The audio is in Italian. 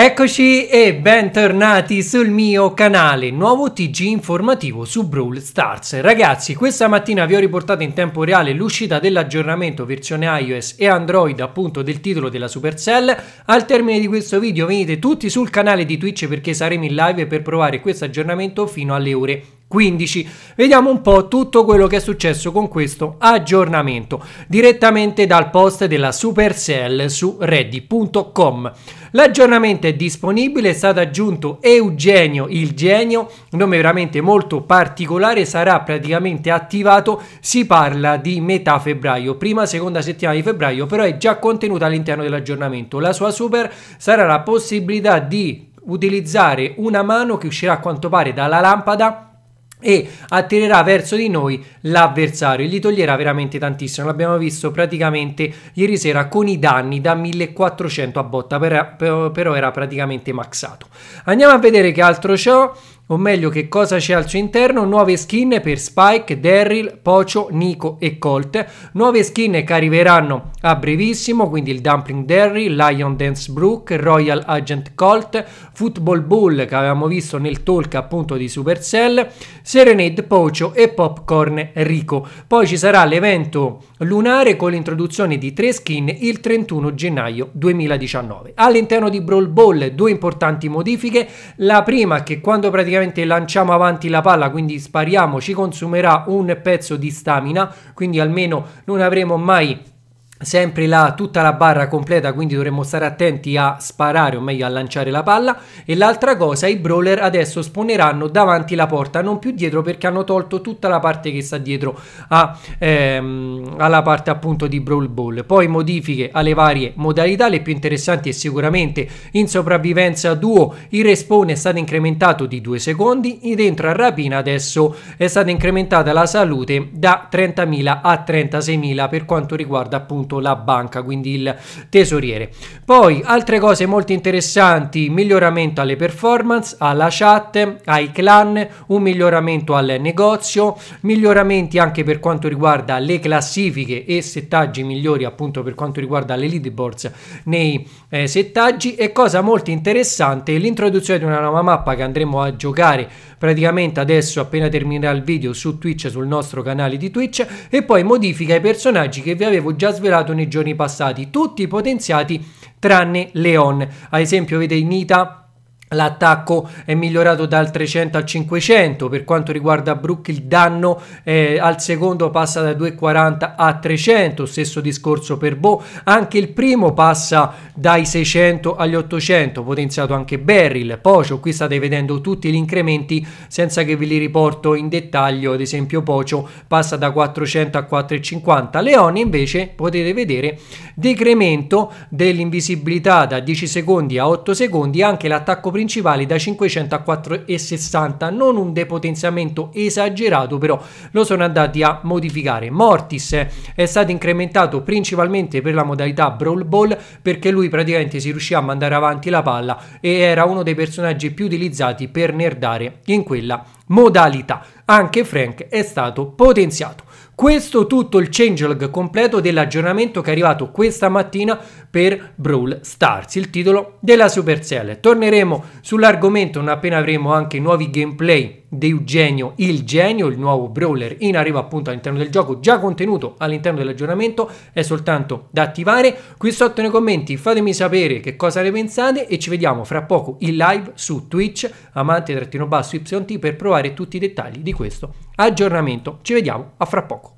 Eccoci e bentornati sul mio canale, nuovo TG informativo su Brawl Stars. Ragazzi, questa mattina vi ho riportato in tempo reale l'uscita dell'aggiornamento versione iOS e Android appunto del titolo della Supercell. Al termine di questo video venite tutti sul canale di Twitch perché saremo in live per provare questo aggiornamento fino alle ore 15. Vediamo un po' tutto quello che è successo con questo aggiornamento direttamente dal post della Supercell su ready.com. L'aggiornamento è disponibile, è stato aggiunto Eugenio il genio, nome veramente molto particolare, sarà praticamente attivato, si parla di metà febbraio, prima seconda settimana di febbraio, però è già contenuta all'interno dell'aggiornamento. La sua super sarà la possibilità di utilizzare una mano che uscirà a quanto pare dalla lampada e attirerà verso di noi l'avversario e gli toglierà veramente tantissimo l'abbiamo visto praticamente ieri sera con i danni da 1400 a botta però era praticamente maxato andiamo a vedere che altro c'ho o meglio che cosa c'è al suo interno, nuove skin per Spike, Daryl, Pocho, Nico e Colt, nuove skin che arriveranno a brevissimo, quindi il Dumpling Daryl, Lion Dance Brook, Royal Agent Colt, Football Bull che avevamo visto nel talk appunto di Supercell, Serenade Pocho e Popcorn Rico. Poi ci sarà l'evento lunare con l'introduzione di tre skin il 31 gennaio 2019. All'interno di Brawl Ball due importanti modifiche, la prima che quando praticamente praticamente lanciamo avanti la palla, quindi spariamo, ci consumerà un pezzo di stamina, quindi almeno non avremo mai sempre la tutta la barra completa quindi dovremmo stare attenti a sparare o meglio a lanciare la palla e l'altra cosa i brawler adesso spawneranno davanti la porta non più dietro perché hanno tolto tutta la parte che sta dietro a, ehm, alla parte appunto di brawl ball poi modifiche alle varie modalità le più interessanti è sicuramente in sopravvivenza duo il respawn è stato incrementato di 2 secondi e dentro a rapina adesso è stata incrementata la salute da 30.000 a 36.000 per quanto riguarda appunto appunto la banca, quindi il tesoriere. Poi altre cose molto interessanti, miglioramento alle performance, alla chat, ai clan, un miglioramento al negozio, miglioramenti anche per quanto riguarda le classifiche e settaggi migliori appunto per quanto riguarda le leaderboards nei eh, settaggi e cosa molto interessante l'introduzione di una nuova mappa che andremo a giocare praticamente adesso appena terminerà il video su Twitch sul nostro canale di Twitch e poi modifica i personaggi che vi avevo già svelato giocato nei giorni passati, tutti potenziati tranne Leon. Ad esempio, vede Nita L'attacco è migliorato dal 300 al 500, per quanto riguarda Brook il danno eh, al secondo passa da 240 a 300, stesso discorso per Bo, anche il primo passa dai 600 agli 800, potenziato anche Beryl, Pocio, qui state vedendo tutti gli incrementi senza che ve li riporto in dettaglio, ad esempio Pocio passa da 400 a 450, Leone invece potete vedere decremento dell'invisibilità da 10 secondi a 8 secondi, anche l'attacco principali da 500 a 460, non un depotenziamento esagerato, però lo sono andati a modificare. Mortis è stato incrementato principalmente per la modalità Brawl Ball perché lui praticamente si riusciva a mandare avanti la palla e era uno dei personaggi più utilizzati per nerdare in quella modalità. Anche Frank è stato potenziato. Questo tutto il changelog completo dell'aggiornamento che è arrivato questa mattina per Brawl Stars, il titolo della Supercell. Torneremo sull'argomento non appena avremo anche nuovi gameplay di Eugenio, il genio, il nuovo brawler in arrivo appunto all'interno del gioco, già contenuto all'interno dell'aggiornamento, è soltanto da attivare. Qui sotto nei commenti fatemi sapere che cosa ne pensate e ci vediamo fra poco in live su Twitch, amante-yt per provare tutti i dettagli di questo aggiornamento. Ci vediamo a fra poco.